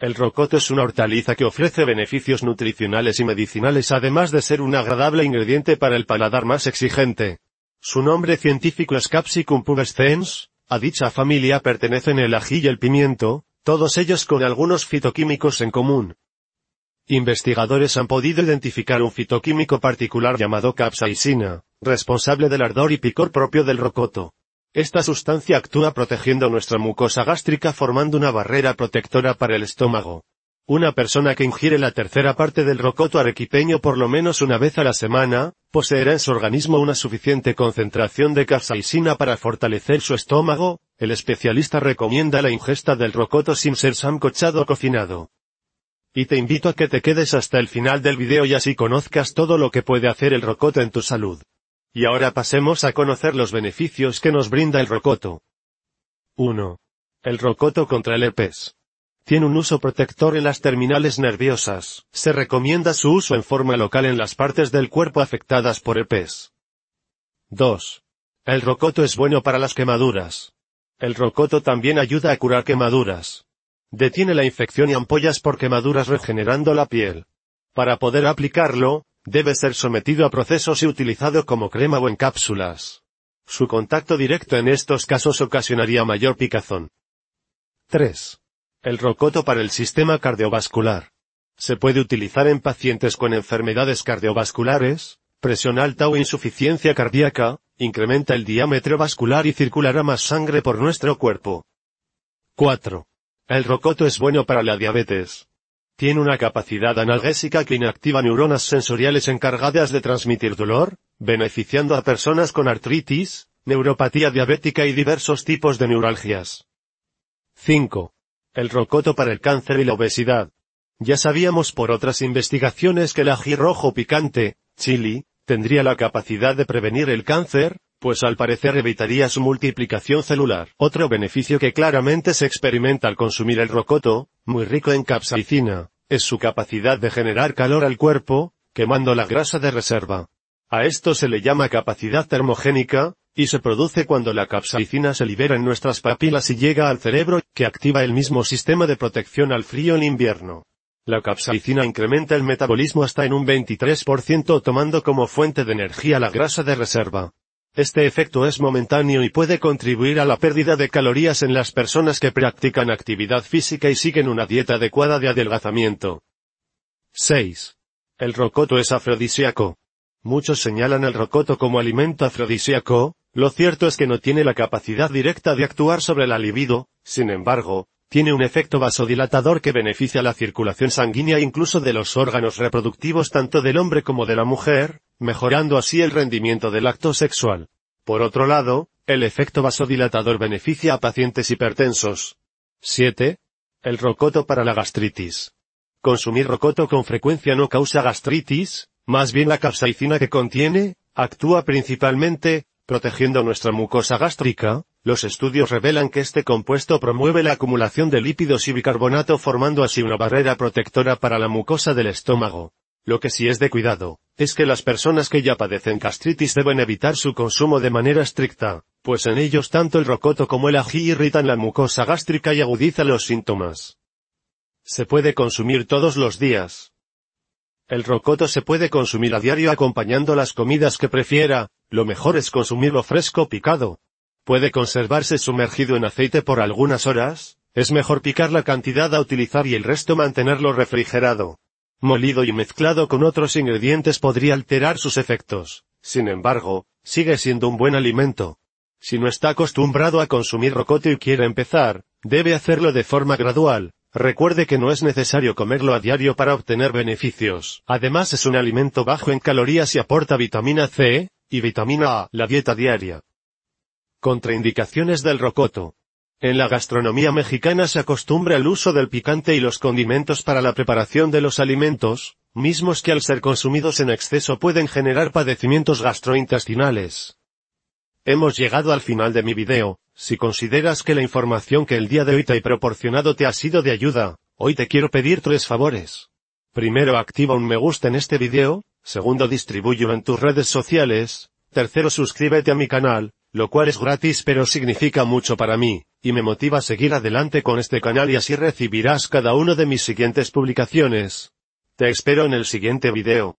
El rocoto es una hortaliza que ofrece beneficios nutricionales y medicinales además de ser un agradable ingrediente para el paladar más exigente. Su nombre científico es Capsicum pubescens, a dicha familia pertenecen el ají y el pimiento, todos ellos con algunos fitoquímicos en común. Investigadores han podido identificar un fitoquímico particular llamado capsaicina, responsable del ardor y picor propio del rocoto. Esta sustancia actúa protegiendo nuestra mucosa gástrica formando una barrera protectora para el estómago. Una persona que ingiere la tercera parte del rocoto arequipeño por lo menos una vez a la semana, poseerá en su organismo una suficiente concentración de capsaicina para fortalecer su estómago, el especialista recomienda la ingesta del rocoto sin ser sancochado o cocinado. Y te invito a que te quedes hasta el final del video y así conozcas todo lo que puede hacer el rocoto en tu salud. Y ahora pasemos a conocer los beneficios que nos brinda el rocoto. 1. El rocoto contra el herpes. Tiene un uso protector en las terminales nerviosas. Se recomienda su uso en forma local en las partes del cuerpo afectadas por herpes. 2. El rocoto es bueno para las quemaduras. El rocoto también ayuda a curar quemaduras. Detiene la infección y ampollas por quemaduras regenerando la piel. Para poder aplicarlo, Debe ser sometido a procesos y utilizado como crema o en cápsulas. Su contacto directo en estos casos ocasionaría mayor picazón. 3. El rocoto para el sistema cardiovascular. Se puede utilizar en pacientes con enfermedades cardiovasculares, presión alta o insuficiencia cardíaca, incrementa el diámetro vascular y circulará más sangre por nuestro cuerpo. 4. El rocoto es bueno para la diabetes tiene una capacidad analgésica que inactiva neuronas sensoriales encargadas de transmitir dolor, beneficiando a personas con artritis, neuropatía diabética y diversos tipos de neuralgias. 5. El rocoto para el cáncer y la obesidad. Ya sabíamos por otras investigaciones que el ají rojo picante, chili, tendría la capacidad de prevenir el cáncer, pues al parecer evitaría su multiplicación celular. Otro beneficio que claramente se experimenta al consumir el rocoto, muy rico en capsaicina, es su capacidad de generar calor al cuerpo, quemando la grasa de reserva. A esto se le llama capacidad termogénica, y se produce cuando la capsaicina se libera en nuestras papilas y llega al cerebro, que activa el mismo sistema de protección al frío en invierno. La capsaicina incrementa el metabolismo hasta en un 23% tomando como fuente de energía la grasa de reserva. Este efecto es momentáneo y puede contribuir a la pérdida de calorías en las personas que practican actividad física y siguen una dieta adecuada de adelgazamiento. 6. El rocoto es afrodisíaco. Muchos señalan el rocoto como alimento afrodisíaco, lo cierto es que no tiene la capacidad directa de actuar sobre la libido, sin embargo, tiene un efecto vasodilatador que beneficia la circulación sanguínea incluso de los órganos reproductivos tanto del hombre como de la mujer, mejorando así el rendimiento del acto sexual. Por otro lado, el efecto vasodilatador beneficia a pacientes hipertensos. 7. El rocoto para la gastritis. Consumir rocoto con frecuencia no causa gastritis, más bien la capsaicina que contiene, actúa principalmente, protegiendo nuestra mucosa gástrica, los estudios revelan que este compuesto promueve la acumulación de lípidos y bicarbonato formando así una barrera protectora para la mucosa del estómago. Lo que sí es de cuidado, es que las personas que ya padecen gastritis deben evitar su consumo de manera estricta, pues en ellos tanto el rocoto como el ají irritan la mucosa gástrica y agudiza los síntomas. Se puede consumir todos los días. El rocoto se puede consumir a diario acompañando las comidas que prefiera, lo mejor es consumirlo fresco picado. Puede conservarse sumergido en aceite por algunas horas, es mejor picar la cantidad a utilizar y el resto mantenerlo refrigerado molido y mezclado con otros ingredientes podría alterar sus efectos. Sin embargo, sigue siendo un buen alimento. Si no está acostumbrado a consumir rocoto y quiere empezar, debe hacerlo de forma gradual. Recuerde que no es necesario comerlo a diario para obtener beneficios. Además es un alimento bajo en calorías y aporta vitamina C y vitamina A. La dieta diaria. Contraindicaciones del rocoto. En la gastronomía mexicana se acostumbra al uso del picante y los condimentos para la preparación de los alimentos, mismos que al ser consumidos en exceso pueden generar padecimientos gastrointestinales. Hemos llegado al final de mi video, si consideras que la información que el día de hoy te he proporcionado te ha sido de ayuda, hoy te quiero pedir tres favores. Primero activa un me gusta en este video, segundo distribuyo en tus redes sociales, tercero suscríbete a mi canal, lo cual es gratis pero significa mucho para mí y me motiva a seguir adelante con este canal y así recibirás cada una de mis siguientes publicaciones. Te espero en el siguiente video.